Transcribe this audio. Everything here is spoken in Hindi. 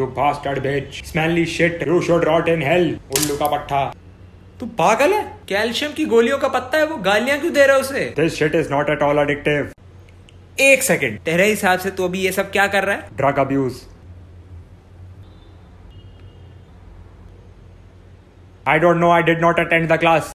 उल्लू का पट्टा तू पागल है कैल्शियम की गोलियों का पत्ता है वो गालियां क्यों दे रहा है उसे this shit is not at all addictive एक सेकंड तेरे हिसाब से तू अभी ये सब क्या कर रहा है drug abuse I don't know I did not attend the class